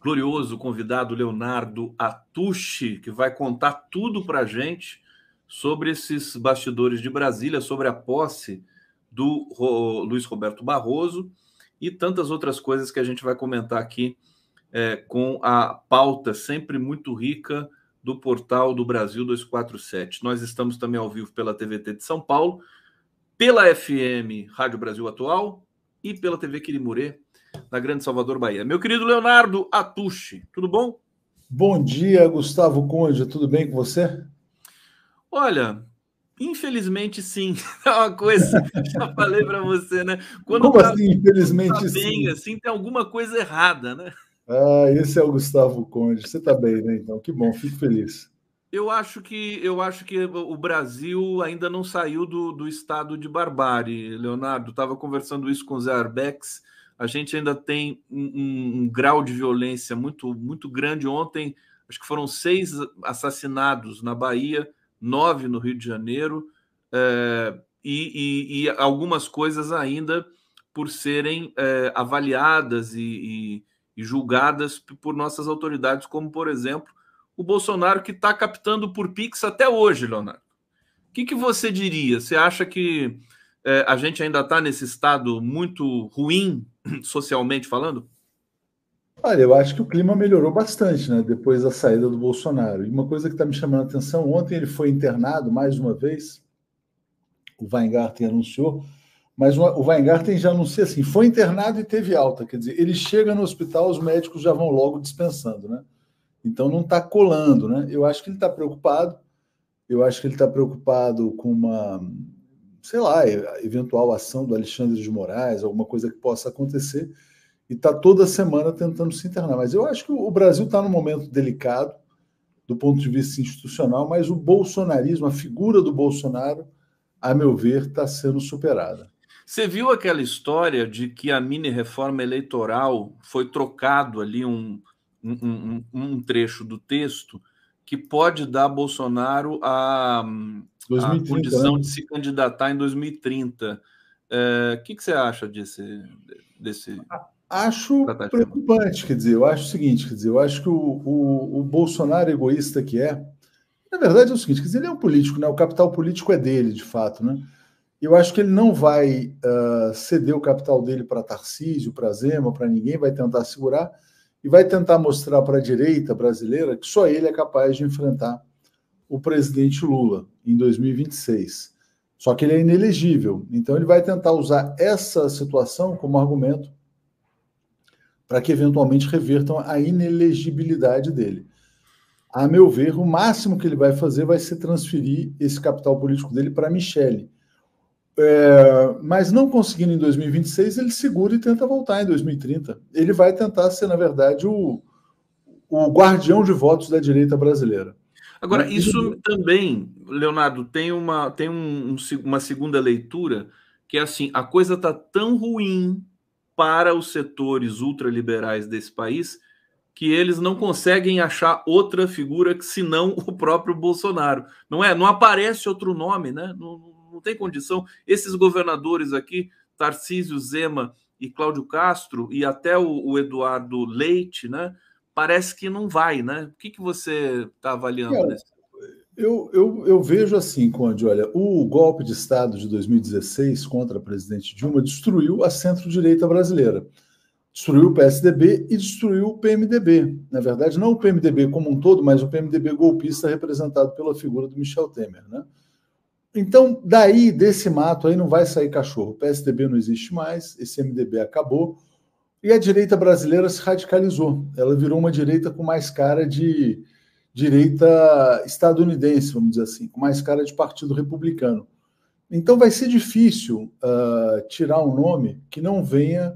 glorioso convidado Leonardo Atushi, que vai contar tudo para a gente sobre esses bastidores de Brasília, sobre a posse do Luiz Roberto Barroso e tantas outras coisas que a gente vai comentar aqui é, com a pauta sempre muito rica do portal do Brasil 247. Nós estamos também ao vivo pela TVT de São Paulo, pela FM Rádio Brasil Atual e pela TV Quirimurê da Grande Salvador, Bahia. Meu querido Leonardo Atushi, tudo bom? Bom dia, Gustavo Conde, tudo bem com você? Olha, Infelizmente, sim. É uma coisa que já falei para você, né? Quando Como tá, assim, infelizmente, tá bem, sim? assim, tem alguma coisa errada, né? Ah, esse é o Gustavo Conde. Você está bem, né? Então, que bom, fico feliz. Eu acho que eu acho que o Brasil ainda não saiu do, do estado de barbárie, Leonardo. Estava conversando isso com o Zé Arbex a gente ainda tem um, um, grau de violência muito, muito grande. Ontem, acho que foram seis assassinados na Bahia, nove no Rio de Janeiro, é, e, e, e, algumas coisas ainda por serem é, avaliadas e, e, julgadas por nossas autoridades, como, por exemplo, o Bolsonaro, que está captando por Pix até hoje, Leonardo. O que, que você diria? Você acha que é, a gente ainda está nesse estado muito ruim socialmente falando? Olha, eu acho que o clima melhorou bastante, né? Depois da saída do Bolsonaro. E uma coisa que está me chamando a atenção, ontem ele foi internado mais uma vez, o Weingarten anunciou, mas o Weingarten já anunciou assim, foi internado e teve alta, quer dizer, ele chega no hospital, os médicos já vão logo dispensando, né? Então não está colando, né? Eu acho que ele está preocupado, eu acho que ele está preocupado com uma sei lá, eventual ação do Alexandre de Moraes, alguma coisa que possa acontecer, e está toda semana tentando se internar. Mas eu acho que o Brasil está num momento delicado do ponto de vista institucional, mas o bolsonarismo, a figura do Bolsonaro, a meu ver, está sendo superada. Você viu aquela história de que a mini reforma eleitoral foi trocado ali um, um, um, um trecho do texto que pode dar Bolsonaro a, 2030, a né? condição né? de se candidatar em 2030. O eh, que, que, você acha desse. desse acho preocupante, quer dizer, eu acho o seguinte, quer dizer, eu acho que o, o, o Bolsonaro egoísta que é, na verdade é o seguinte, quer dizer, ele é um político, né? O capital político é dele, de fato, né? Eu acho que ele não vai uh, ceder o capital dele para Tarcísio, para Zema, para ninguém, vai tentar segurar e vai tentar mostrar para a direita brasileira que só ele é capaz de enfrentar o presidente Lula em 2026. Só que ele é inelegível. Então ele vai tentar usar essa situação como argumento para que eventualmente revertam a inelegibilidade dele. A meu ver, o máximo que ele vai fazer vai ser transferir esse capital político dele para Michele. É, mas não conseguindo em 2026, ele segura e tenta voltar em 2030. Ele vai tentar ser, na verdade, o, o guardião de votos da direita brasileira. Agora, isso também, Leonardo, tem uma, tem um, uma segunda leitura que é assim: a coisa está tão ruim para os setores ultraliberais desse país que eles não conseguem achar outra figura que senão o próprio Bolsonaro. Não é? Não aparece outro nome, né? Não, não tem condição. Esses governadores aqui, Tarcísio Zema e Cláudio Castro, e até o, o Eduardo Leite, né? parece que não vai, né? O que, que você está avaliando eu, Eu, eu, eu vejo assim, Conde, olha, o golpe de Estado de 2016 contra a presidente Dilma destruiu a centro-direita brasileira. Destruiu o PSDB e destruiu o PMDB. Na verdade, não o PMDB como um todo, mas o PMDB golpista representado pela figura do Michel Temer. Né? Então, daí, desse mato aí, não vai sair cachorro. O PSDB não existe mais, esse MDB acabou e a direita brasileira se radicalizou. Ela virou uma direita com mais cara de direita estadunidense, vamos dizer assim, com mais cara de partido republicano. Então vai ser difícil uh, tirar um nome que não venha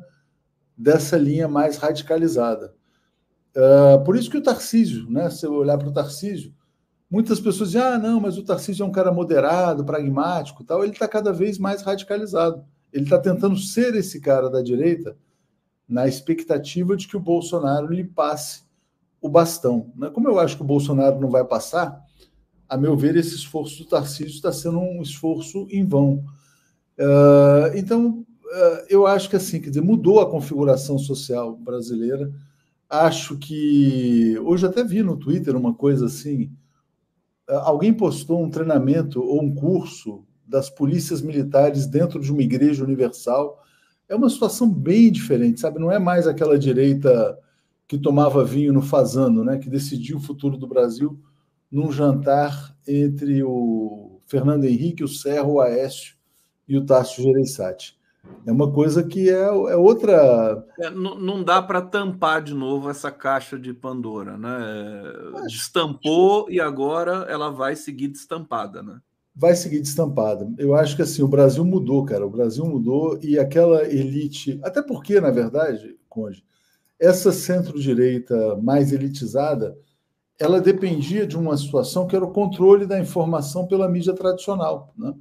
dessa linha mais radicalizada. Uh, por isso que o Tarcísio, né, se eu olhar para o Tarcísio, muitas pessoas dizem: ah, não, mas o Tarcísio é um cara moderado, pragmático tal. Ele está cada vez mais radicalizado. Ele está tentando ser esse cara da direita na expectativa de que o Bolsonaro lhe passe o bastão. Né? Como eu acho que o Bolsonaro não vai passar, a meu ver, esse esforço do Tarcísio está sendo um esforço em vão. Uh, então, uh, eu acho que assim, quer dizer, mudou a configuração social brasileira. Acho que hoje até vi no Twitter uma coisa assim. Ah, alguém postou um treinamento ou um curso das polícias militares dentro de uma igreja universal é uma situação bem diferente, sabe? Não é mais aquela direita que tomava vinho no Fazano, né? Que decidiu o futuro do Brasil num jantar entre o Fernando Henrique, o Serro, o Aécio e o Tarso Gereissati. É uma coisa que é, é outra. É, não, não, dá para tampar de novo essa caixa de Pandora, né? Destampou e agora ela vai seguir destampada, né? vai seguir destampada. Eu acho que assim, o Brasil mudou, cara. O Brasil mudou e aquela elite, até porque, na verdade, Conde, essa centro-direita mais elitizada, ela dependia de uma situação que era o controle da informação pela mídia tradicional, né?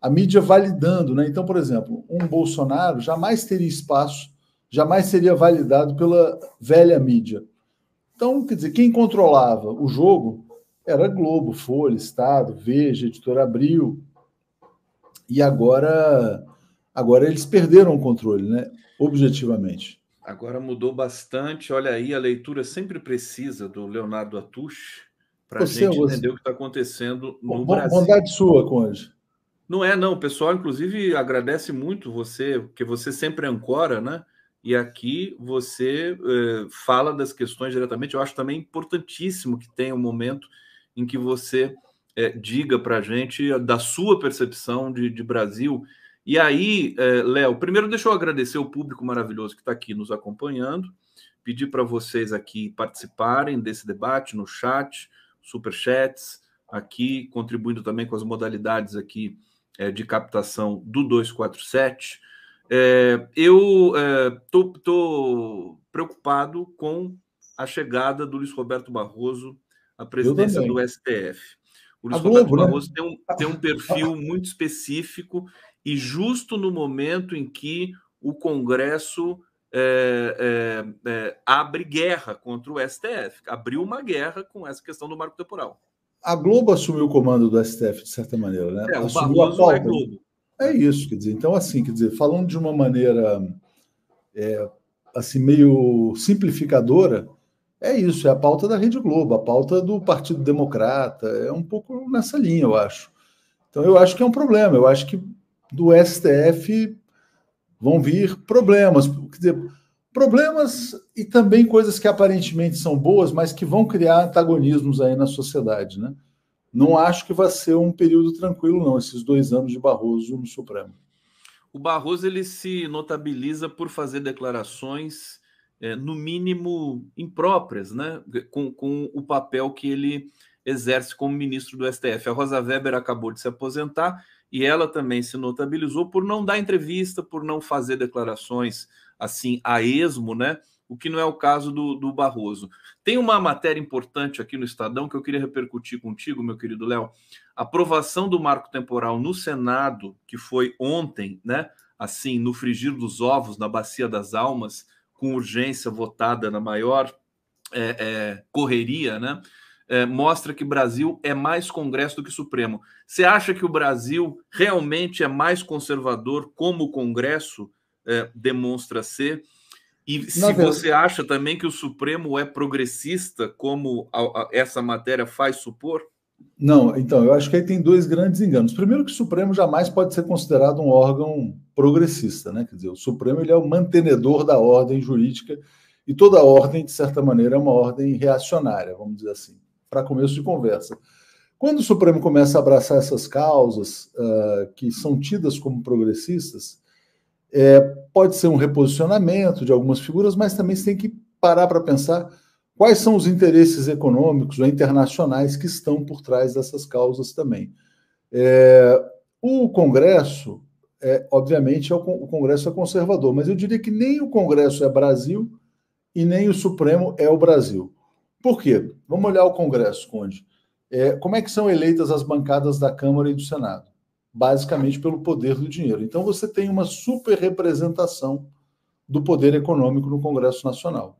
A mídia validando, né? Então, por exemplo, um Bolsonaro jamais teria espaço, jamais seria validado pela velha mídia. Então, quer dizer, quem controlava o jogo era Globo, Folha, Estado, Veja, Editora Abril. E agora, agora eles perderam o controle, né? Objetivamente. Agora mudou bastante. Olha aí, a leitura sempre precisa do Leonardo Atush para a gente você... entender o que está acontecendo no Bom, Brasil. Bondade sua, Conde. Não é, não. O pessoal, inclusive, agradece muito você, porque você sempre ancora, né? E aqui você eh, fala das questões diretamente. Eu acho também importantíssimo que tenha um momento em que você é, diga para a gente da sua percepção de, de Brasil. E aí, é, Léo, primeiro deixa eu agradecer o público maravilhoso que está aqui nos acompanhando, pedir para vocês aqui participarem desse debate no chat, superchats, aqui, contribuindo também com as modalidades aqui é, de captação do 247. É, eu estou é, preocupado com a chegada do Luiz Roberto Barroso a presidência do STF. O Luiz Globo, né? Barroso né? tem, um, tem um perfil muito específico e justo no momento em que o Congresso é, é, é, abre guerra contra o STF, abriu uma guerra com essa questão do marco temporal. A Globo assumiu o comando do STF, de certa maneira, né? É, o assumiu Barroso a é pauta. é Globo. É isso, quer dizer, então assim, quer dizer, falando de uma maneira eh, assim, meio simplificadora, é isso, é a pauta da Rede Globo, a pauta do Partido Democrata, é um pouco nessa linha, eu acho. Então, eu acho que é um problema, eu acho que do STF vão vir problemas, quer dizer, problemas e também coisas que aparentemente são boas, mas que vão criar antagonismos aí na sociedade, né? Não acho que vai ser um período tranquilo, não, esses dois anos de Barroso no Supremo. O Barroso ele se notabiliza por fazer declarações é, no mínimo, impróprias, né? Com, com o papel que ele exerce como ministro do STF. A Rosa Weber acabou de se aposentar e ela também se notabilizou por não dar entrevista, por não fazer declarações assim a esmo, né? O que não é o caso do, do Barroso. Tem uma matéria importante aqui no Estadão que eu queria repercutir contigo, meu querido Léo. Aprovação do marco temporal no Senado, que foi ontem, né? Assim, no frigir dos ovos, na bacia das almas, com urgência votada na maior é, é, correria, né? É, mostra que Brasil é mais Congresso do que Supremo. Você acha que o Brasil realmente é mais conservador, como o Congresso é, demonstra ser? E na se verdade... você acha também que o Supremo é progressista, como a, a, essa matéria faz supor? Não, então, eu acho que aí tem dois grandes enganos. Primeiro que o Supremo jamais pode ser considerado um órgão progressista, né? Quer dizer, o Supremo ele é o mantenedor da ordem jurídica e toda ordem, de certa maneira, é uma ordem reacionária, vamos dizer assim, para começo de conversa. Quando o Supremo começa a abraçar essas causas uh, que são tidas como progressistas, é, pode ser um reposicionamento de algumas figuras, mas também você tem que parar para pensar Quais são os interesses econômicos ou internacionais que estão por trás dessas causas também? É, o Congresso, é, obviamente, é o, o Congresso é conservador, mas eu diria que nem o Congresso é Brasil e nem o Supremo é o Brasil. Por quê? Vamos olhar o Congresso, Conde. É, como é que são eleitas as bancadas da Câmara e do Senado? Basicamente pelo poder do dinheiro. Então você tem uma super representação do poder econômico no Congresso Nacional.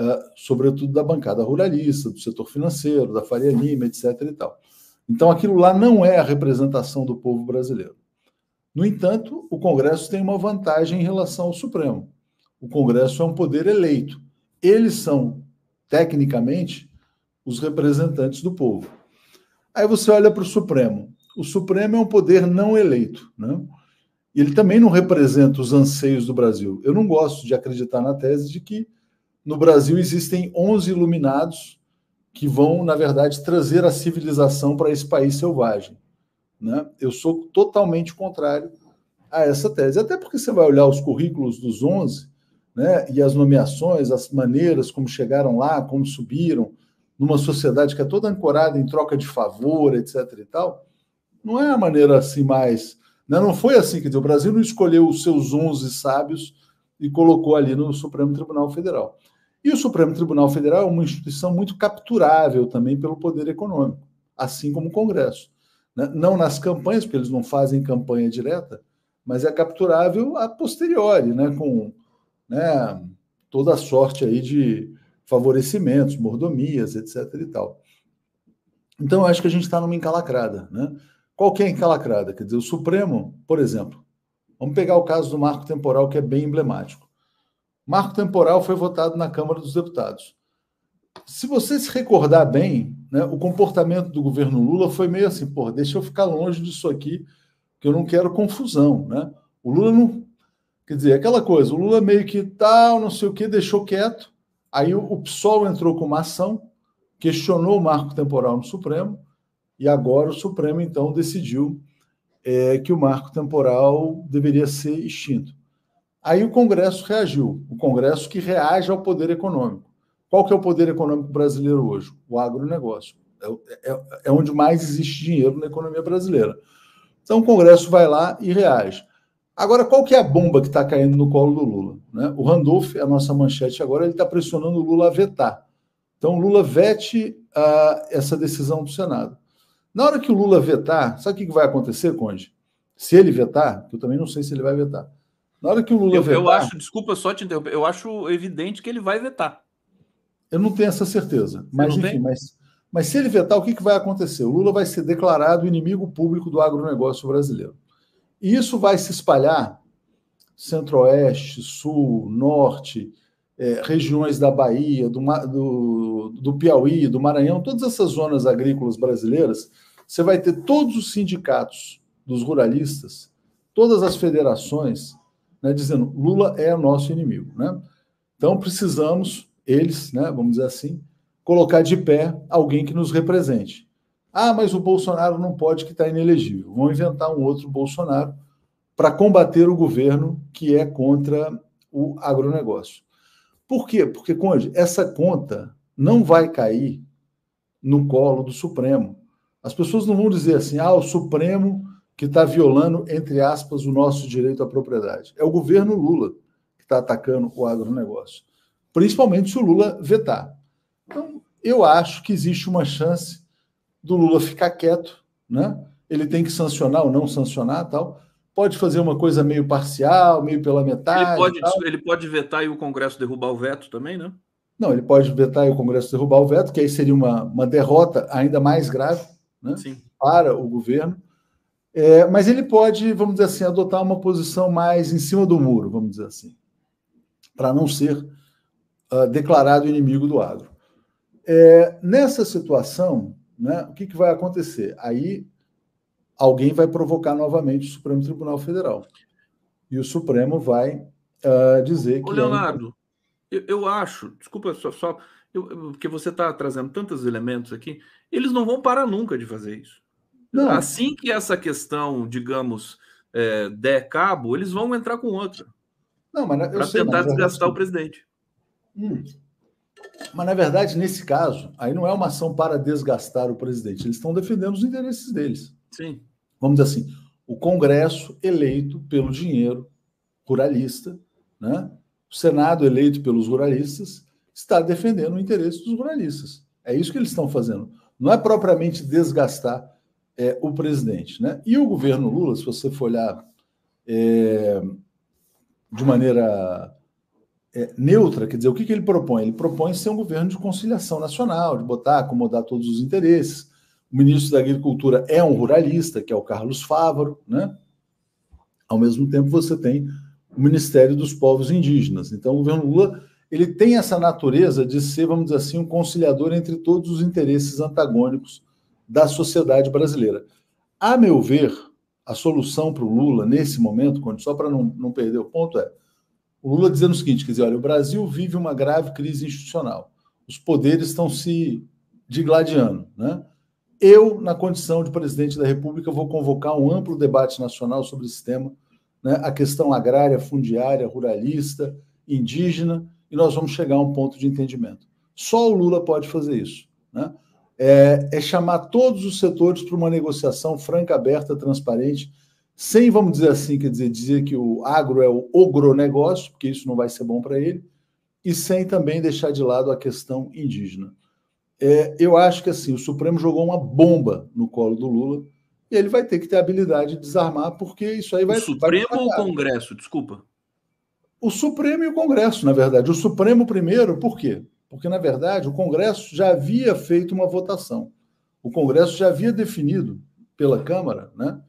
É, sobretudo da bancada ruralista, do setor financeiro, da Faria Lima, etc. E tal. Então, aquilo lá não é a representação do povo brasileiro. No entanto, o Congresso tem uma vantagem em relação ao Supremo. O Congresso é um poder eleito. Eles são, tecnicamente, os representantes do povo. Aí você olha para o Supremo. O Supremo é um poder não eleito. Né? Ele também não representa os anseios do Brasil. Eu não gosto de acreditar na tese de que no Brasil existem 11 iluminados que vão, na verdade, trazer a civilização para esse país selvagem. Né? Eu sou totalmente contrário a essa tese. Até porque você vai olhar os currículos dos 11 né, e as nomeações, as maneiras como chegaram lá, como subiram, numa sociedade que é toda ancorada em troca de favor, etc. e tal, não é a maneira assim mais. Né? Não foi assim que o Brasil não escolheu os seus 11 sábios e colocou ali no Supremo Tribunal Federal. E o Supremo Tribunal Federal é uma instituição muito capturável também pelo poder econômico, assim como o Congresso. Né? Não nas campanhas, porque eles não fazem campanha direta, mas é capturável a posteriori, né? com né? toda a sorte aí de favorecimentos, mordomias, etc. e tal. Então, eu acho que a gente está numa encalacrada. Né? Qual que é a encalacrada? Quer dizer, o Supremo, por exemplo, vamos pegar o caso do marco temporal, que é bem emblemático marco temporal foi votado na Câmara dos Deputados. Se você se recordar bem, né, o comportamento do governo Lula foi meio assim, pô, deixa eu ficar longe disso aqui, que eu não quero confusão, né? O Lula não, quer dizer, aquela coisa, o Lula meio que tal, tá, não sei o que, deixou quieto. Aí o, PSOL entrou com uma ação, questionou o marco temporal no Supremo, e agora o Supremo então decidiu é, que o marco temporal deveria ser extinto. Aí o Congresso reagiu, o Congresso que reage ao poder econômico. Qual que é o poder econômico brasileiro hoje? O agronegócio. É, é, é, é onde mais existe dinheiro na economia brasileira. Então o Congresso vai lá e reage. Agora, qual que é a bomba que está caindo no colo do Lula? Né? O Randolph, é a nossa manchete agora, ele está pressionando o Lula a vetar. Então, o Lula vete uh, essa decisão do Senado. Na hora que o Lula vetar, sabe o que vai acontecer, Conde? Se ele vetar, que eu também não sei se ele vai vetar, na hora que o Lula eu, vetar, eu acho, desculpa só te interromper, eu acho evidente que ele vai vetar. Eu não tenho essa certeza, mas enfim, mas, mas se ele vetar, o que, que vai acontecer? O Lula vai ser declarado inimigo público do agronegócio brasileiro. E isso vai se espalhar centro-oeste, sul, norte, é, regiões da Bahia, do, do, do Piauí, do Maranhão, todas essas zonas agrícolas brasileiras, você vai ter todos os sindicatos dos ruralistas, todas as federações, né, dizendo Lula é nosso inimigo. Né? Então precisamos, eles, né, vamos dizer assim, colocar de pé alguém que nos represente. Ah, mas o Bolsonaro não pode que está inelegível. Vão inventar um outro Bolsonaro para combater o governo que é contra o agronegócio. Por quê? Porque, Conde, essa conta não vai cair no colo do Supremo. As pessoas não vão dizer assim, ah, o Supremo que está violando, entre aspas, o nosso direito à propriedade. É o governo Lula que está atacando o agronegócio, principalmente se o Lula vetar. Então, eu acho que existe uma chance do Lula ficar quieto, né? Ele tem que sancionar ou não sancionar, tal. Pode fazer uma coisa meio parcial, meio pela metade. Ele pode, ele pode vetar e o Congresso derrubar o veto também, né? Não, ele pode vetar e o Congresso derrubar o veto, que aí seria uma, uma derrota ainda mais grave né, Sim. para o governo. É, mas ele pode, vamos dizer assim, adotar uma posição mais em cima do muro, vamos dizer assim, para não ser uh, declarado inimigo do agro. É, nessa situação, né, o que, que vai acontecer? Aí alguém vai provocar novamente o Supremo Tribunal Federal. E o Supremo vai uh, dizer Ô, que. É Leonardo, é... eu, eu, acho, desculpa só, só eu, porque você está trazendo tantos elementos aqui, eles não vão parar nunca de fazer isso. Não. Assim que essa questão, digamos, é, der cabo, eles vão entrar com outra. Não, mas eu sei, tentar desgastar o presidente. Hum. Mas, na verdade, nesse caso, aí não é uma ação para desgastar o presidente. Eles estão defendendo os interesses deles. Sim. Vamos dizer assim, o Congresso eleito pelo dinheiro ruralista, né? o Senado eleito pelos ruralistas, está defendendo o interesse dos ruralistas. É isso que eles estão fazendo. Não é propriamente desgastar é, o presidente. Né? E o governo Lula, se você for olhar é, de maneira é, neutra, quer dizer, o que, que ele propõe? Ele propõe ser um governo de conciliação nacional, de botar, acomodar todos os interesses. O ministro da Agricultura é um ruralista, que é o Carlos Fávaro. Né? Ao mesmo tempo, você tem o Ministério dos Povos Indígenas. Então, o governo Lula ele tem essa natureza de ser, vamos dizer assim, um conciliador entre todos os interesses antagônicos da sociedade brasileira. A meu ver, a solução para o Lula nesse momento, só para não, não perder o ponto, é o Lula dizendo o seguinte: quer dizer, olha, o Brasil vive uma grave crise institucional. Os poderes estão se digladiando. Né? Eu, na condição de presidente da República, vou convocar um amplo debate nacional sobre esse tema, né? a questão agrária, fundiária, ruralista, indígena, e nós vamos chegar a um ponto de entendimento. Só o Lula pode fazer isso. Né? é, é chamar todos os setores para uma negociação franca, aberta, transparente, sem, vamos dizer assim, quer dizer, dizer que o agro é o ogronegócio, porque isso não vai ser bom para ele, e sem também deixar de lado a questão indígena. É, eu acho que assim o Supremo jogou uma bomba no colo do Lula e ele vai ter que ter a habilidade de desarmar, porque isso aí vai. O Supremo vai ou o Congresso? Desculpa. O Supremo e o Congresso, na verdade. O Supremo primeiro, por quê? Porque, na verdade, o Congresso já havia feito uma votação. O Congresso já havia definido, pela Câmara, né,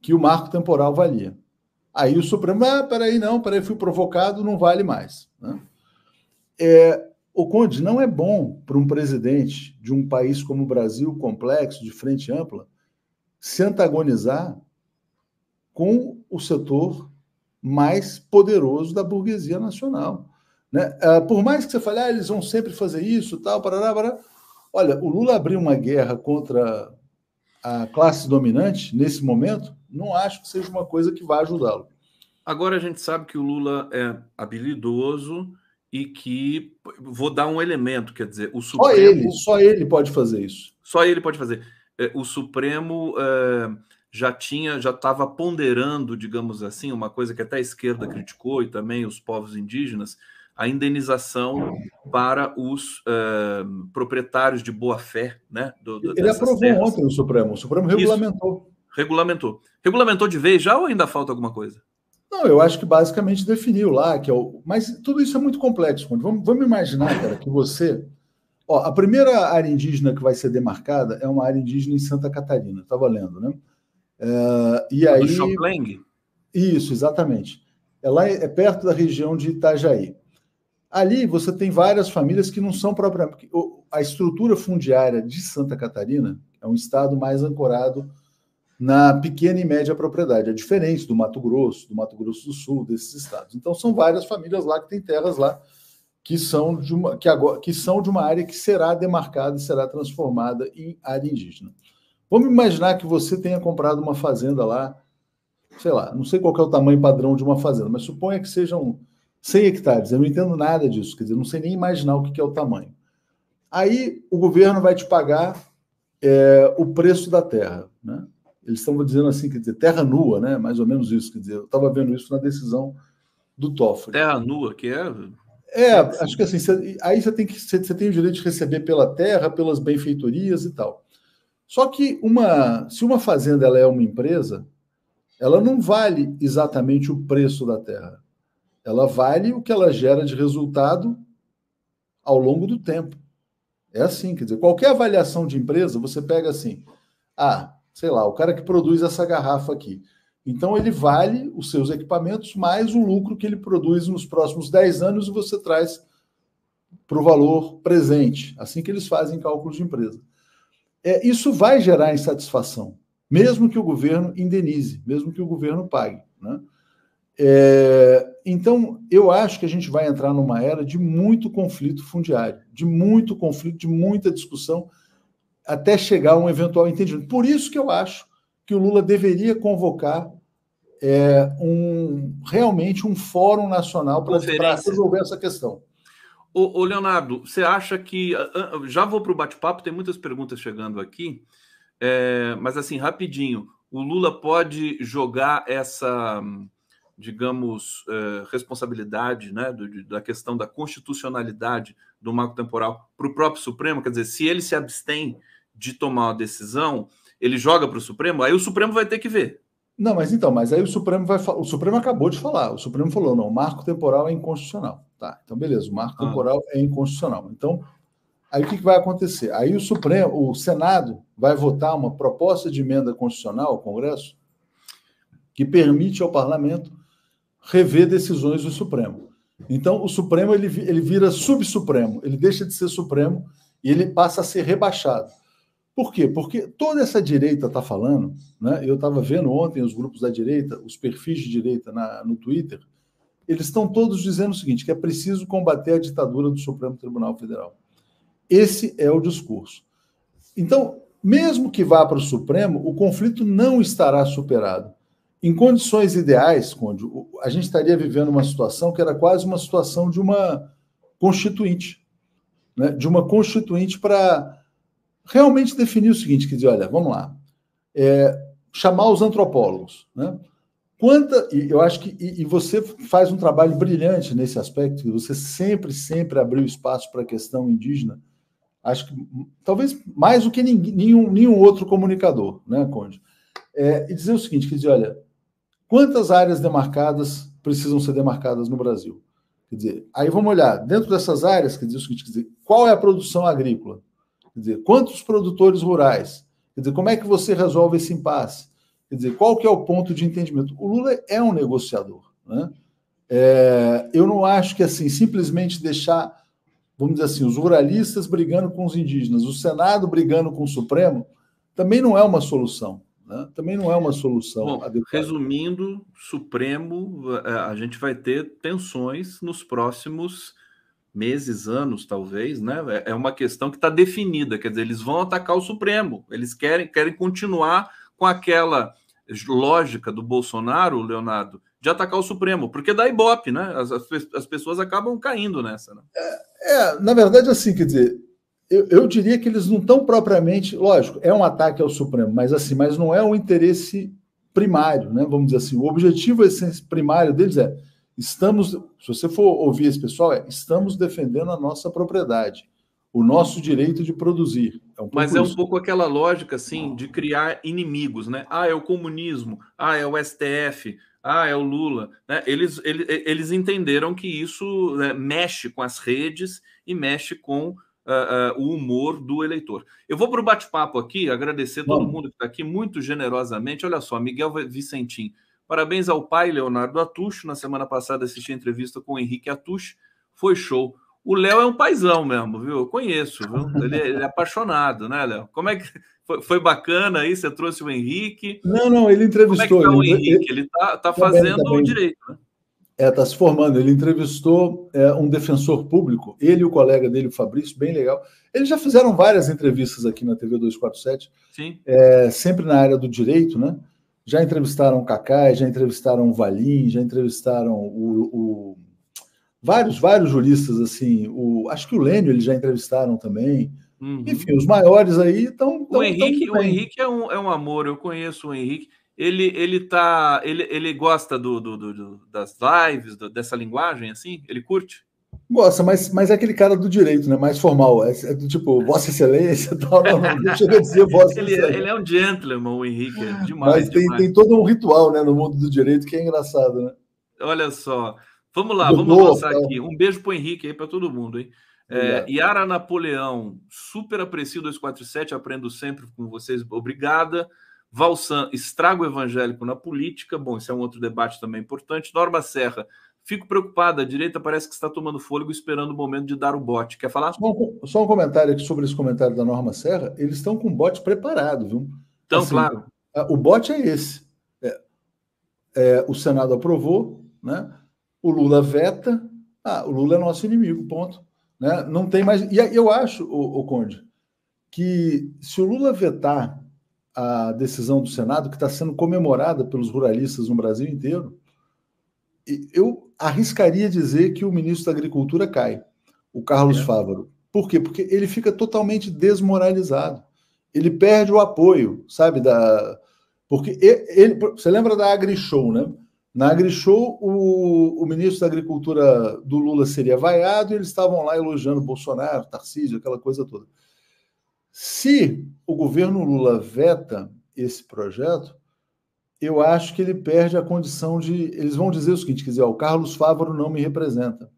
que o marco temporal valia. Aí o Supremo, ah, peraí, não, peraí, fui provocado, não vale mais. Né? É, o Conde, não é bom para um presidente de um país como o Brasil, complexo, de frente ampla, se antagonizar com o setor mais poderoso da burguesia nacional. Né? Ah, por mais que você fale, ah, eles vão sempre fazer isso, tal, parará, parará. Olha, o Lula abriu uma guerra contra a classe dominante nesse momento, não acho que seja uma coisa que vá ajudá-lo. Agora a gente sabe que o Lula é habilidoso e que vou dar um elemento, quer dizer, o Supremo. Só ele, só ele pode fazer isso. Só ele pode fazer. É, o Supremo é, já tinha, já estava ponderando, digamos assim, uma coisa que até a esquerda ah. criticou e também os povos indígenas, a indenização para os uh, proprietários de boa-fé. Né, do, do, Ele aprovou terras. ontem no Supremo, o Supremo regulamentou. Isso. Regulamentou. Regulamentou de vez já ou ainda falta alguma coisa? Não, eu acho que basicamente definiu lá, que é o... mas tudo isso é muito complexo. Vamos, vamos imaginar, cara, que você. Ó, a primeira área indígena que vai ser demarcada é uma área indígena em Santa Catarina, estava tá lendo, né? É, e aí. Do Isso, exatamente. É lá é perto da região de Itajaí. Ali você tem várias famílias que não são propriamente. A estrutura fundiária de Santa Catarina é um estado mais ancorado na pequena e média propriedade. É diferente do Mato Grosso, do Mato Grosso do Sul, desses estados. Então são várias famílias lá que têm terras lá que são de uma, que agora, que são de uma área que será demarcada e será transformada em área indígena. Vamos imaginar que você tenha comprado uma fazenda lá, sei lá, não sei qual é o tamanho padrão de uma fazenda, mas suponha que sejam 100 hectares. Eu não entendo nada disso, quer dizer, não sei nem imaginar o que é o tamanho. Aí o governo vai te pagar é, o preço da terra. Né? Eles estão dizendo assim, quer dizer, terra nua, né? mais ou menos isso. Quer dizer, eu estava vendo isso na decisão do Toffoli. Terra nua, que é. É, acho que assim, cê, aí você tem, que, cê, cê tem o direito de receber pela terra, pelas benfeitorias e tal. Só que uma, se uma fazenda ela é uma empresa, ela não vale exatamente o preço da terra. Ela vale o que ela gera de resultado ao longo do tempo. É assim, quer dizer, qualquer avaliação de empresa, você pega assim, ah, sei lá, o cara que produz essa garrafa aqui. Então ele vale os seus equipamentos mais o lucro que ele produz nos próximos 10 anos e você traz para o valor presente. Assim que eles fazem cálculos de empresa. É, isso vai gerar insatisfação, mesmo que o governo indenize, mesmo que o governo pague. Né? É, então, eu acho que a gente vai entrar numa era de muito conflito fundiário, de muito conflito, de muita discussão, até chegar a um eventual entendimento. Por isso que eu acho que o Lula deveria convocar é, um, realmente um fórum nacional para resolver essa questão. Ô, ô, Leonardo, você acha que. Já vou para o bate-papo, tem muitas perguntas chegando aqui, é, mas assim, rapidinho, o Lula pode jogar essa digamos, eh, responsabilidade né, do, da questão da constitucionalidade do marco temporal para o próprio Supremo, quer dizer, se ele se abstém de tomar uma decisão, ele joga para o Supremo, aí o Supremo vai ter que ver. Não, mas então, mas aí o Supremo vai o Supremo acabou de falar, o Supremo falou, não, o marco temporal é inconstitucional. Tá, então beleza, o marco ah. temporal é inconstitucional. Então, aí o que, que vai acontecer? Aí o Supremo, o Senado vai votar uma proposta de emenda constitucional ao Congresso que permite ao parlamento rever decisões do Supremo. Então, o Supremo ele, ele vira subsupremo, ele deixa de ser Supremo e ele passa a ser rebaixado. Por quê? Porque toda essa direita está falando, né? eu estava vendo ontem os grupos da direita, os perfis de direita na, no Twitter, eles estão todos dizendo o seguinte: que é preciso combater a ditadura do Supremo Tribunal Federal. Esse é o discurso. Então, mesmo que vá para o Supremo, o conflito não estará superado. Em condições ideais, Conde, a gente estaria vivendo uma situação que era quase uma situação de uma constituinte, né? de uma constituinte para realmente definir o seguinte, que dizer, olha, vamos lá, é, chamar os antropólogos, né? Quanta, e eu acho que e, e, você faz um trabalho brilhante nesse aspecto, que você sempre, sempre abriu espaço para a questão indígena. Acho que hum, talvez mais do que ninguém, nenhum, nenhum outro comunicador, né, Conde? É, e dizer o seguinte: que dizer, olha, Quantas áreas demarcadas precisam ser demarcadas no Brasil? Quer dizer, aí vamos olhar, dentro dessas áreas, quer dizer, quer dizer qual é a produção agrícola? Quer dizer, quantos produtores rurais? Quer dizer, como é que você resolve esse impasse? Quer dizer, qual que é o ponto de entendimento? O Lula é um negociador, né? É, eu não acho que assim simplesmente deixar, vamos dizer assim, os ruralistas brigando com os indígenas, o Senado brigando com o Supremo, também não é uma solução. Né? Também não é uma solução. Bom, adequada. Resumindo, Supremo, a gente vai ter tensões nos próximos meses, anos, talvez, né? É, é uma questão que está definida, quer dizer, eles vão atacar o Supremo, eles querem, querem continuar com aquela lógica do Bolsonaro, Leonardo, de atacar o Supremo, porque dá ibope, né? As, as, as pessoas acabam caindo nessa. Né? É, é, na verdade, assim, quer dizer, eu, eu, diria que eles não estão propriamente, lógico, é um ataque ao Supremo, mas assim, mas não é um interesse primário, né? Vamos dizer assim, o objetivo primário deles é estamos, se você for ouvir esse pessoal, é estamos defendendo a nossa propriedade, o nosso direito de produzir. É um mas é isso. um pouco aquela lógica assim de criar inimigos, né? Ah, é o comunismo, ah, é o STF, ah, é o Lula. Né? Eles, eles, eles entenderam que isso né, mexe com as redes e mexe com uh, uh, o humor do eleitor. Eu vou para o bate-papo aqui, agradecer Bom. todo mundo que está aqui muito generosamente. Olha só, Miguel Vicentim. Parabéns ao pai Leonardo Atucho. Na semana passada assisti a entrevista com o Henrique Atucho. Foi show. O Léo é um paizão mesmo, viu? Eu conheço, viu? Ele, é, ele é apaixonado, né, Léo? Como é que foi, foi, bacana aí? Você trouxe o Henrique? Não, não, ele entrevistou. Como é que tá o Henrique? Ele, ele tá, tá fazendo tá bem, tá bem. direito, né? está é, tá se formando. Ele entrevistou é, um defensor público, ele e o colega dele, o Fabrício, bem legal. Eles já fizeram várias entrevistas aqui na TV 247, Sim. É, sempre na área do direito, né? Já entrevistaram o Cacai, já entrevistaram o Valim, já entrevistaram o, o... vários, vários juristas, assim. O, acho que o Lênio eles já entrevistaram também. Uhum. Enfim, os maiores aí estão. O, Henrique, o Henrique é um, é um amor, eu conheço o Henrique ele ele tá ele, ele gosta do, do, do das lives do, dessa linguagem assim ele curte Gosta, mas, mas é aquele cara do direito, né? Mais formal. É, é do tipo, é. Vossa Excelência, tal, não, não, deixa eu dizer Vossa ele, é Excelência. Ele é um gentleman, o Henrique, é ah, demais. Mas tem, demais. tem todo um ritual né, no mundo do direito que é engraçado, né? Olha só. Vamos lá, do vamos lançar avançar tá? aqui. Um beijo o Henrique aí para todo mundo, hein? É, Yara Napoleão, super aprecio 247, aprendo sempre com vocês, obrigada. Valsan, estrago evangélico na política. Bom, esse é um outro debate também importante. Norma Serra, fico preocupada. A direita parece que está tomando fôlego, esperando o momento de dar o bote. Quer falar? só um comentário aqui sobre esse comentário da Norma Serra. Eles estão com o bote preparado, viu? Então, assim, claro. O bote é esse. É, é, o Senado aprovou, né? O Lula veta. Ah, o Lula é nosso inimigo, ponto. Né? Não tem mais. E eu acho, o Conde, que se o Lula vetar a decisão do Senado, que está sendo comemorada pelos ruralistas no Brasil inteiro, eu arriscaria dizer que o ministro da Agricultura cai, o Carlos é. Fávaro. Por quê? Porque ele fica totalmente desmoralizado. Ele perde o apoio, sabe? Da... Porque ele, Você lembra da AgriShow, né? Na AgriShow, o, o ministro da Agricultura do Lula seria vaiado e eles estavam lá elogiando Bolsonaro, Tarcísio, aquela coisa toda. Se o governo Lula veta esse projeto, eu acho que ele perde a condição de. Eles vão dizer o seguinte: quer dizer, ó, o Carlos Fávaro não me representa.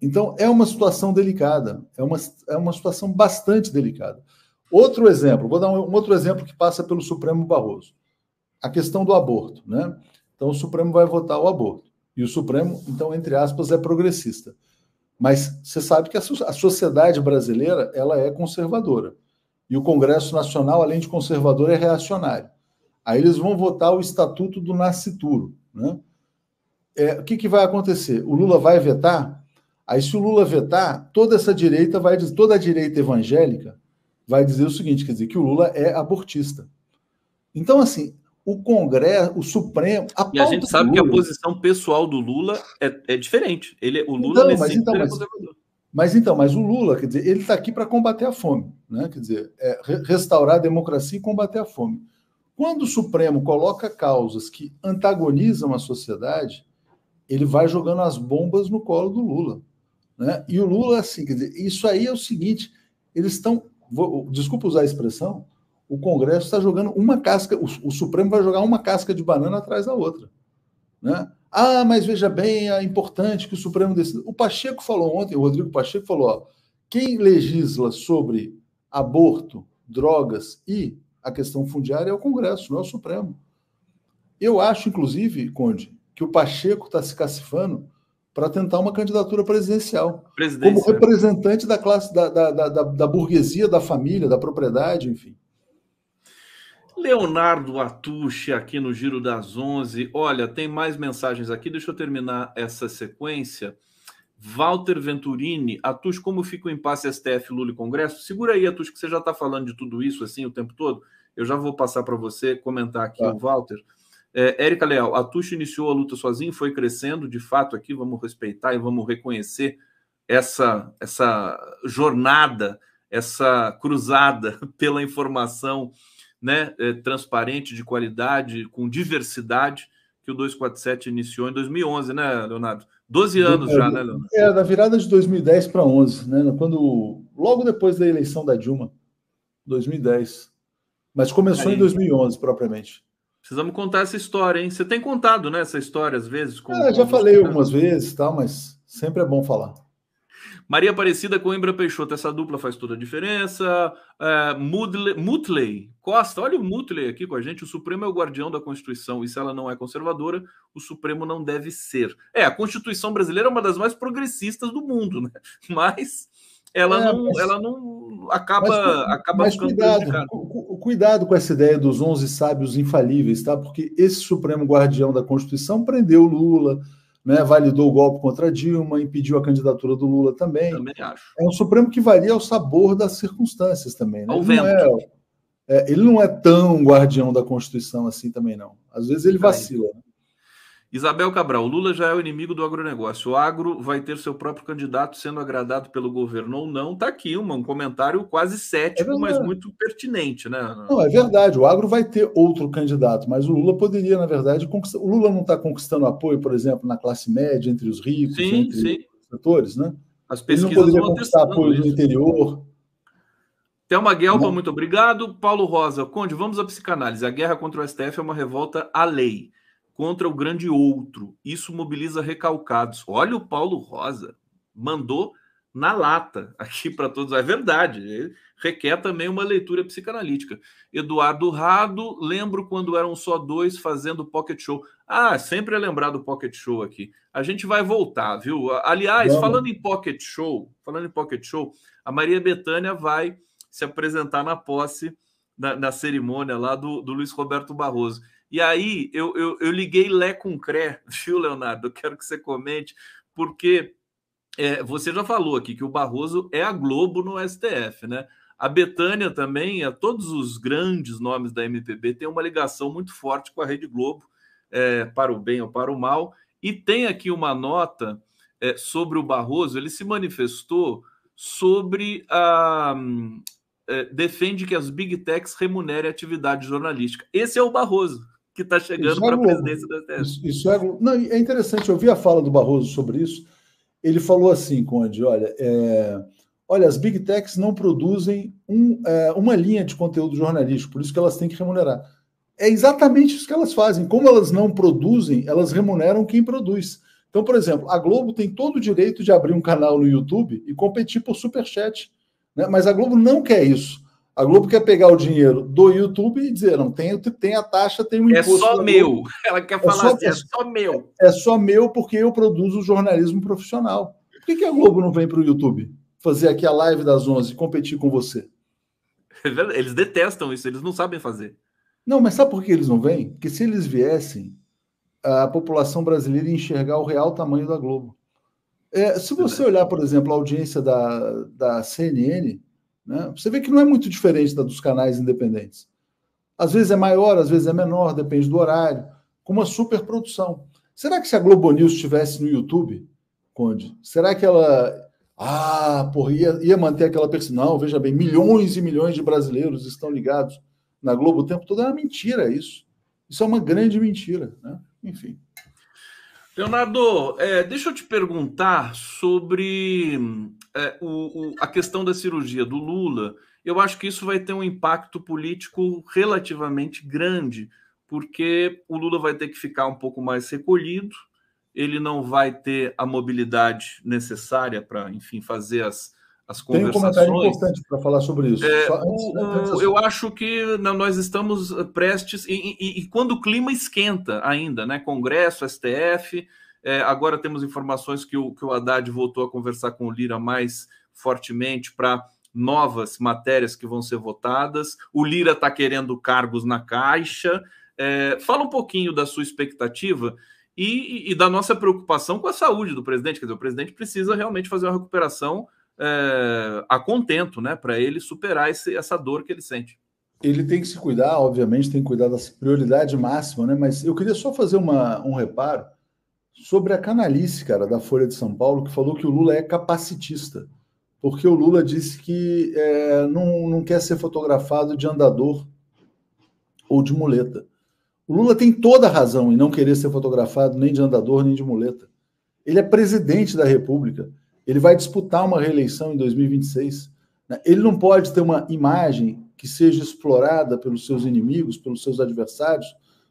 Então, é uma situação delicada, é uma, é uma situação bastante delicada. Outro exemplo, vou dar um, um outro exemplo que passa pelo Supremo Barroso: a questão do aborto. Né? Então, o Supremo vai votar o aborto. E o Supremo, então, entre aspas, é progressista. Mas você sabe que a, a sociedade brasileira ela é conservadora. E o Congresso Nacional, além de conservador, é reacionário. Aí eles vão votar o Estatuto do Nascituro. Né? É, o que, que vai acontecer? O Lula vai vetar? Aí, se o Lula vetar, toda essa direita vai dizer, toda a direita evangélica vai dizer o seguinte: quer dizer, que o Lula é abortista. Então, assim, o Congresso, o Supremo. A e a gente sabe Lula, que a posição pessoal do Lula é, é diferente. Ele, é, o Lula então, nesse mas, então, é mas, mas então, mas o Lula, quer dizer, ele está aqui para combater a fome, né? Quer dizer, é restaurar a democracia e combater a fome. Quando o Supremo coloca causas que antagonizam a sociedade, ele vai jogando as bombas no colo do Lula, né? E o Lula, assim, quer dizer, isso aí é o seguinte: eles estão, desculpa usar a expressão, o Congresso está jogando uma casca, o, o Supremo vai jogar uma casca de banana atrás da outra, né? Ah, mas veja bem, é importante que o Supremo decida. O Pacheco falou ontem, o Rodrigo Pacheco falou: ó, quem legisla sobre aborto, drogas e a questão fundiária é o Congresso, não é o Supremo. Eu acho, inclusive, Conde, que o Pacheco está se cacifando para tentar uma candidatura presidencial. Como representante da classe, da, da, da, da burguesia, da família, da propriedade, enfim. Leonardo Atuche aqui no Giro das Onze. Olha, tem mais mensagens aqui. Deixa eu terminar essa sequência. Walter Venturini, Atush, como fica o impasse STF, Lula e Congresso? Segura aí, Atush, que você já está falando de tudo isso assim o tempo todo. Eu já vou passar para você comentar aqui tá. o Walter. É, Érica Leal, Atush iniciou a luta sozinho, foi crescendo, de fato, aqui vamos respeitar e vamos reconhecer essa, essa jornada, essa cruzada pela informação né, é, transparente, de qualidade, com diversidade, que o 247 iniciou em 2011, né, Leonardo? 12 anos é, já, né, Leonardo? É, na virada de 2010 para 11, né, quando, logo depois da eleição da Dilma, 2010. Mas começou Aí, em 2011, propriamente. Precisamos contar essa história, hein? Você tem contado, né, essa história às vezes? Com, é, já falei né? algumas vezes, tá mas sempre é bom falar. Maria Aparecida Embra Peixoto, essa dupla faz toda a diferença. É, Mudley, Mutley Costa, olha o Mutley aqui com a gente. O Supremo é o guardião da Constituição e se ela não é conservadora, o Supremo não deve ser. É, a Constituição brasileira é uma das mais progressistas do mundo, né? Mas ela, é, não, mas, ela não acaba mas, acaba mas cuidado, cu, cuidado com essa ideia dos 11 sábios infalíveis, tá? Porque esse Supremo guardião da Constituição prendeu Lula né, validou o golpe contra Dilma, impediu a candidatura do Lula também. Também acho. É um Supremo que varia ao sabor das circunstâncias também. Né? Ao ele vento. Não é, é, ele não é tão guardião da Constituição assim também, não. Às vezes ele vacila. Né? Isabel Cabral, Lula já é o inimigo do agronegócio. O agro vai ter seu próprio candidato sendo agradado pelo governo ou não. Está aqui uma, um comentário quase cético, é mas muito pertinente, né? Não, é verdade. O agro vai ter outro candidato, mas o Lula poderia, na verdade, conquistar. O Lula não está conquistando apoio, por exemplo, na classe média, entre os ricos, sim, entre sim. os setores, né? As pesquisas Ele não poderia conquistar apoio isso. no interior. Thelma Guelpa, muito obrigado. Paulo Rosa, Conde, vamos à psicanálise. A guerra contra o STF é uma revolta à lei contra o grande outro. Isso mobiliza recalcados. Olha o Paulo Rosa, mandou na lata aqui para todos. É verdade, Ele requer também uma leitura psicanalítica. Eduardo Rado, lembro quando eram só dois fazendo pocket show. Ah, sempre é lembrar do pocket show aqui. A gente vai voltar, viu? Aliás, Bom. falando em pocket show, falando em pocket show, a Maria Bethânia vai se apresentar na posse, na, na cerimônia lá do, do Luiz Roberto Barroso. E aí eu, eu, eu liguei Lé com Cré, viu, Leonardo? Eu quero que você comente, porque é, você já falou aqui que o Barroso é a Globo no STF, né? A Betânia também, a todos os grandes nomes da MPB, tem uma ligação muito forte com a Rede Globo, é, para o bem ou para o mal. E tem aqui uma nota é, sobre o Barroso, ele se manifestou sobre a. É, defende que as big techs remunerem a atividade jornalística. Esse é o Barroso que está chegando é para a presidência da STF. Isso, isso, é, não, é interessante, eu vi a fala do Barroso sobre isso. Ele falou assim, Conde, olha, é, olha as big techs não produzem um, é, uma linha de conteúdo jornalístico, por isso que elas têm que remunerar. É exatamente isso que elas fazem. Como elas não produzem, elas remuneram quem produz. Então, por exemplo, a Globo tem todo o direito de abrir um canal no YouTube e competir por superchat. Né? Mas a Globo não quer isso. A Globo quer pegar o dinheiro do YouTube e dizer, não, tem, tem a taxa, tem um é imposto. É só meu. Ela quer é falar assim, é só meu. É, é só meu porque eu produzo jornalismo profissional. Por que, que a Globo não vem para o YouTube fazer aqui a live das 11 e competir com você? É eles detestam isso, eles não sabem fazer. Não, mas sabe por que eles não vêm? Porque se eles viessem, a população brasileira ia enxergar o real tamanho da Globo. É, se você olhar, por exemplo, a audiência da, da CNN, né? Você vê que não é muito diferente da dos canais independentes. Às vezes é maior, às vezes é menor, depende do horário, com uma superprodução. Será que se a Globo News estivesse no YouTube, Conde, será que ela. Ah, porra, ia, ia manter aquela personal? Veja bem, milhões e milhões de brasileiros estão ligados na Globo o tempo todo. É uma mentira isso. Isso é uma grande mentira. Né? Enfim. Leonardo, é, deixa eu te perguntar sobre é, o, o, a questão da cirurgia do Lula. Eu acho que isso vai ter um impacto político relativamente grande, porque o Lula vai ter que ficar um pouco mais recolhido, ele não vai ter a mobilidade necessária para, enfim, fazer as, as conversações. Tem um comentário importante para falar sobre isso. É, né, antes, o, antes eu acho que nós estamos eh, prestes, e, e, e, quando o clima esquenta ainda, né? Congresso, STF, é, agora temos informações que o, que o Haddad voltou a conversar com o Lira mais fortemente para novas matérias que vão ser votadas. O Lira está querendo cargos na Caixa. É, fala um pouquinho da sua expectativa e, e, da nossa preocupação com a saúde do presidente. Quer dizer, o presidente precisa realmente fazer uma recuperação é, a contento, né? Para ele superar esse, essa dor que ele sente. Ele tem que se cuidar, obviamente, tem que cuidar da prioridade máxima, né? Mas eu queria só fazer uma, um reparo sobre a canalice, cara, da Folha de São Paulo, que falou que o Lula é capacitista, porque o Lula disse que é, não, não quer ser fotografado de andador ou de muleta. O Lula tem toda a razão em não querer ser fotografado nem de andador nem de muleta. Ele é presidente da República. Ele vai disputar uma reeleição em 2026. Né? Ele não pode ter uma imagem que seja explorada pelos seus inimigos, pelos seus adversários,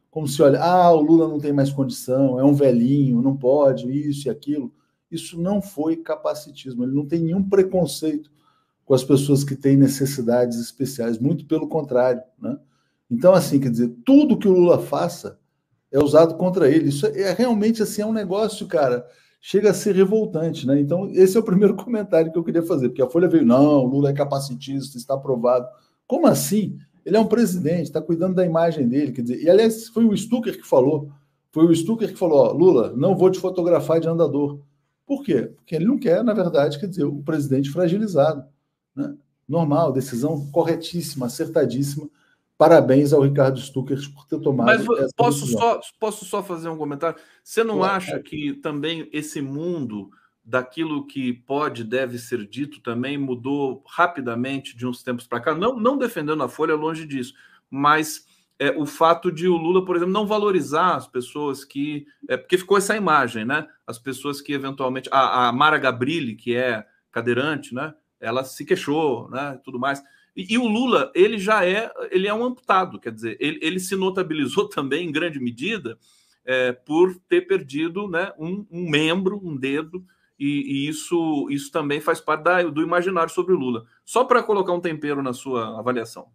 como se olha, ah, o Lula não tem mais condição, é um velhinho, não pode, isso e aquilo. Isso não foi capacitismo. Ele não tem nenhum preconceito com as pessoas que têm necessidades especiais, muito pelo contrário. Né? Então, assim, quer dizer, tudo que o Lula faça é usado contra ele. Isso é, é realmente assim, é um negócio, cara, chega a ser revoltante, né? Então, esse é o primeiro comentário que eu queria fazer, porque a Folha veio, não, Lula é capacitista, está aprovado. Como assim? Ele é um presidente, está cuidando da imagem dele, quer dizer, e aliás, foi o Stucker que falou, foi o Stucker que falou, ó, Lula, não vou te fotografar de andador. Por quê? Porque ele não quer, na verdade, quer dizer, o presidente fragilizado, né? Normal, decisão corretíssima, acertadíssima, Parabéns ao Ricardo Stucker por ter tomado. Mas essa posso, decisão. só, posso só fazer um comentário? Você não claro. acha que também esse mundo daquilo que pode deve ser dito também mudou rapidamente de uns tempos para cá? Não, não defendendo a Folha, longe disso, mas é, o fato de o Lula, por exemplo, não valorizar as pessoas que. É, porque ficou essa imagem, né? As pessoas que eventualmente. A, a Mara Gabrilli, que é cadeirante, né? Ela se queixou, né? Tudo mais. E, e, o Lula, ele já é, ele é um amputado, quer dizer, ele, ele se notabilizou também em grande medida é, por ter perdido né, um, um membro, um dedo, e, e, isso, isso também faz parte da, do imaginário sobre o Lula. Só para colocar um tempero na sua avaliação.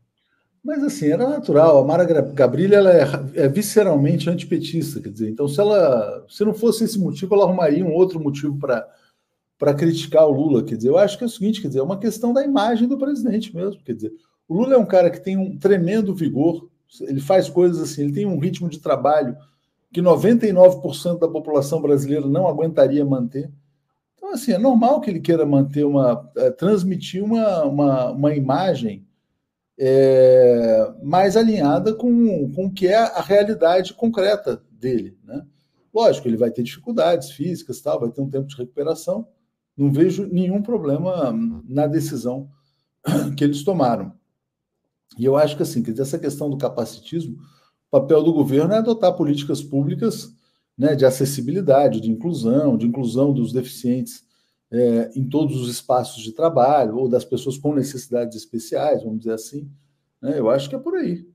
Mas assim, era natural. A Mara Gabrilha ela é, é visceralmente antipetista, quer dizer, então se ela se não fosse esse motivo, ela arrumaria um outro motivo para para criticar o Lula. Quer dizer, eu acho que é o seguinte, quer dizer, é uma questão da imagem do presidente mesmo. Quer dizer, o Lula é um cara que tem um tremendo vigor, ele faz coisas assim, ele tem um ritmo de trabalho que 99% da população brasileira não aguentaria manter. Então, assim, é normal que ele queira manter uma. É, transmitir uma, uma, uma imagem é, mais alinhada com, com o que é a realidade concreta dele. Né? Lógico, ele vai ter dificuldades físicas, tal, vai ter um tempo de recuperação, não vejo nenhum problema na decisão que eles tomaram. E eu acho que assim, que essa questão do capacitismo, o papel do governo é adotar políticas públicas né, de acessibilidade, de inclusão, de inclusão dos deficientes é, em todos os espaços de trabalho, ou das pessoas com necessidades especiais, vamos dizer assim. Né? Eu acho que é por aí.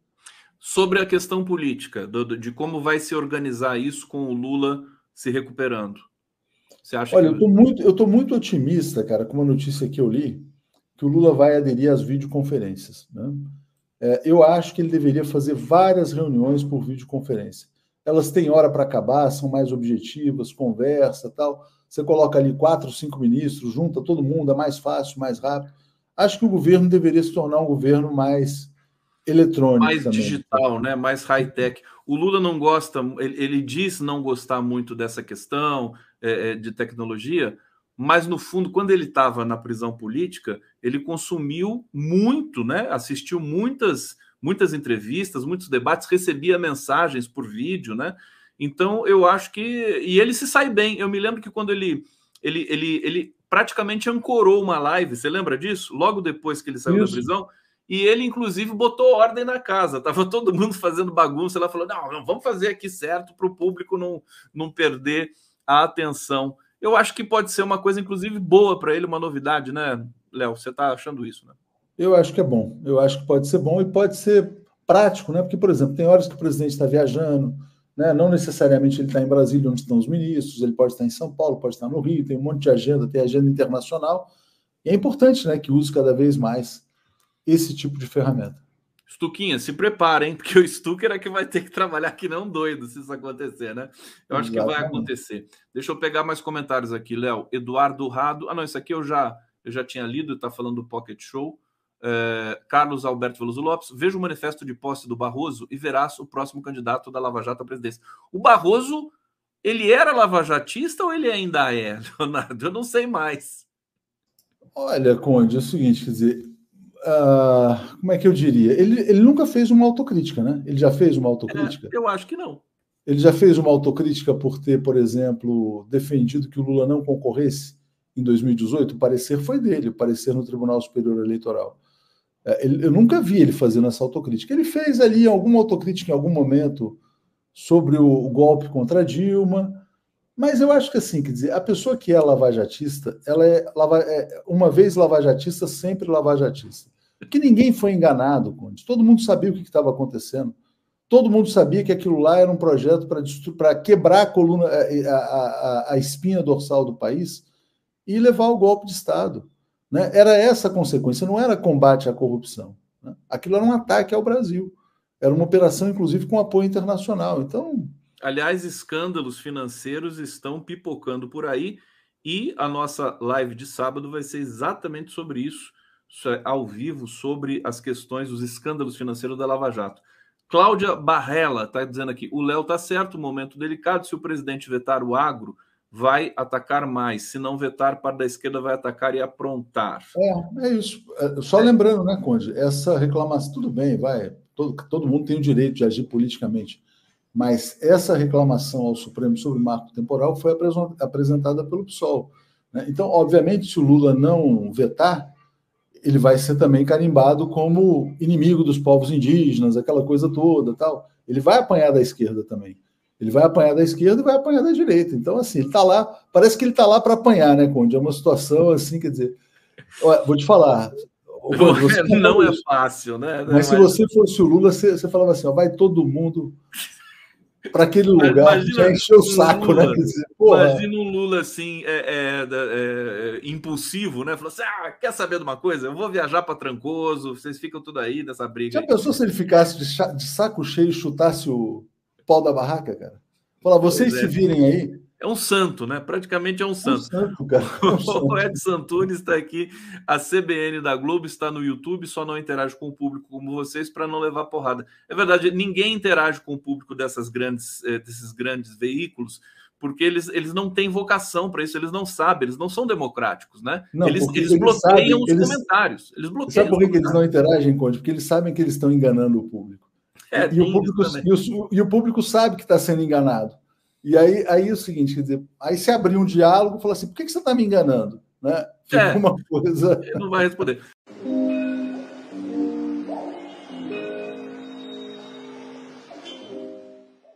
Sobre a questão política, do, de como vai se organizar isso com o Lula se recuperando. Você acha Olha, que... eu, estou muito, eu tô muito otimista, cara, com uma notícia que eu li, que o Lula vai aderir às videoconferências. Né? É, eu acho que ele deveria fazer várias reuniões por videoconferência. Elas têm hora para acabar, são mais objetivas, conversa tal. Você coloca ali quatro, cinco ministros, junta todo mundo, é mais fácil, mais rápido. Acho que o governo deveria se tornar um governo mais eletrônico. Mais também. digital, né? mais high-tech. O Lula não gosta, ele, ele diz não gostar muito dessa questão, é, é, de tecnologia, mas no fundo, quando ele estava na prisão política, ele consumiu muito, né? assistiu muitas, muitas entrevistas, muitos debates, recebia mensagens por vídeo, né? Então eu acho que. E ele se sai bem. Eu me lembro que quando ele ele, ele, ele praticamente ancorou uma live, você lembra disso? Logo depois que ele saiu Isso. da prisão. E ele, inclusive, botou ordem na casa. Tava todo mundo fazendo bagunça. Ela falou: não, não vamos fazer aqui certo para o público não, não perder a atenção. Eu acho que pode ser uma coisa, inclusive, boa para ele, uma novidade, né, Léo? Você está achando isso, né? Eu acho que é bom. Eu acho que pode ser bom e pode ser prático, né? Porque, por exemplo, tem horas que o presidente está viajando, né? não necessariamente ele está em Brasília, onde estão os ministros, ele pode estar em São Paulo, pode estar no Rio, tem um monte de agenda, tem agenda internacional. E é importante né, que use cada vez mais esse tipo de ferramenta. Stuquinha, se prepara, hein? Porque o Stucker é que vai ter que trabalhar que não doido se isso acontecer, né? Eu acho Exatamente. que vai acontecer. Deixa eu pegar mais comentários aqui, Léo. Eduardo Rado. Ah, não, isso aqui eu já, eu já tinha lido, está falando do Pocket Show. É, Carlos Alberto Veloso Lopes. Veja o manifesto de posse do Barroso e verás o próximo candidato da Lava Jato à presidência. O Barroso, ele era lavajatista ou ele ainda é, Leonardo? Eu não sei mais. Olha, Conde, é o seguinte, quer dizer, ah, como é que eu diria? Ele, ele nunca fez uma autocrítica, né? Ele já fez uma autocrítica? É, eu acho que não. Ele já fez uma autocrítica por ter, por exemplo, defendido que o Lula não concorresse em 2018? O parecer foi dele, o parecer no Tribunal Superior Eleitoral. É, eu nunca vi ele fazendo essa autocrítica. Ele fez ali alguma autocrítica em algum momento sobre o golpe contra Dilma, mas eu acho que assim, quer dizer, a pessoa que é lavajatista, ela é, lava, é uma vez lavajatista, sempre lavajatista. Porque ninguém foi enganado, Conde. Todo mundo sabia o que estava acontecendo. Todo mundo sabia que aquilo lá era um projeto para quebrar a coluna, eh, eh, a, a, a, espinha dorsal do país e levar o golpe de Estado. Né? Era essa a consequência, não era combate à corrupção. Né? Aquilo era um ataque ao Brasil. Era uma operação, inclusive, com apoio internacional. Então. Aliás, escândalos financeiros estão pipocando por aí e a nossa live de sábado vai ser exatamente sobre isso é ao vivo sobre as questões, os escândalos financeiros da Lava Jato. Cláudia Barrela está dizendo aqui: o Léo está certo, momento delicado. Se o presidente vetar o agro, vai atacar mais. Se não vetar, para da esquerda vai atacar e aprontar. É, é isso. É, só lembrando, né, Conde? Essa reclamação, tudo bem, vai. Todo, todo mundo tem o direito de agir politicamente. Mas essa reclamação ao Supremo sobre o marco temporal foi apresentada pelo PSOL. Né? Então, obviamente, se o Lula não vetar, ele vai ser também carimbado como inimigo dos povos indígenas, aquela coisa toda, tal. Ele vai apanhar da esquerda também. Ele vai apanhar da esquerda e vai apanhar da direita. Então, assim, ele está lá, parece que ele está lá para apanhar, né, Conde? É uma situação assim, quer dizer. vou te falar. Você não, é, não é fácil, né? Mas, mas, se é você fosse o Lula, você, você falava assim: ó, vai todo mundo para aquele lugar, imagina, já encheu o saco, né? Lula, né? Dizer, imagina um Lula assim, é, é, é, é, impulsivo, né? Falou assim: ah, quer saber de uma coisa? Eu vou viajar para Trancoso, vocês ficam tudo aí nessa briga. Já aí. pensou se ele ficasse de, saco cheio e chutasse o pau da barraca, cara? Falar, vocês se é. virem aí, é um santo, né? Praticamente é um santo. É um santo cara. É um santo. o Edson Antunes está aqui, a CBN da Globo está no YouTube, só não interage com o público como vocês para não levar porrada. É verdade, ninguém interage com o público dessas grandes, eh, desses grandes veículos, porque eles, eles não têm vocação para isso, eles não sabem, eles não são democráticos, né? Não, eles, eles, eles, bloqueiam sabem, os eles, comentários. Eles bloqueiam sabe por que eles não interagem, Conde? Porque eles sabem que eles estão enganando o público. É, e, o público e, o, e o público sabe que está sendo enganado. E aí, aí é o seguinte, quer dizer, aí se abrir um diálogo e falou assim, por que, que você está me enganando? Né? É, uma coisa. Ele não vai responder.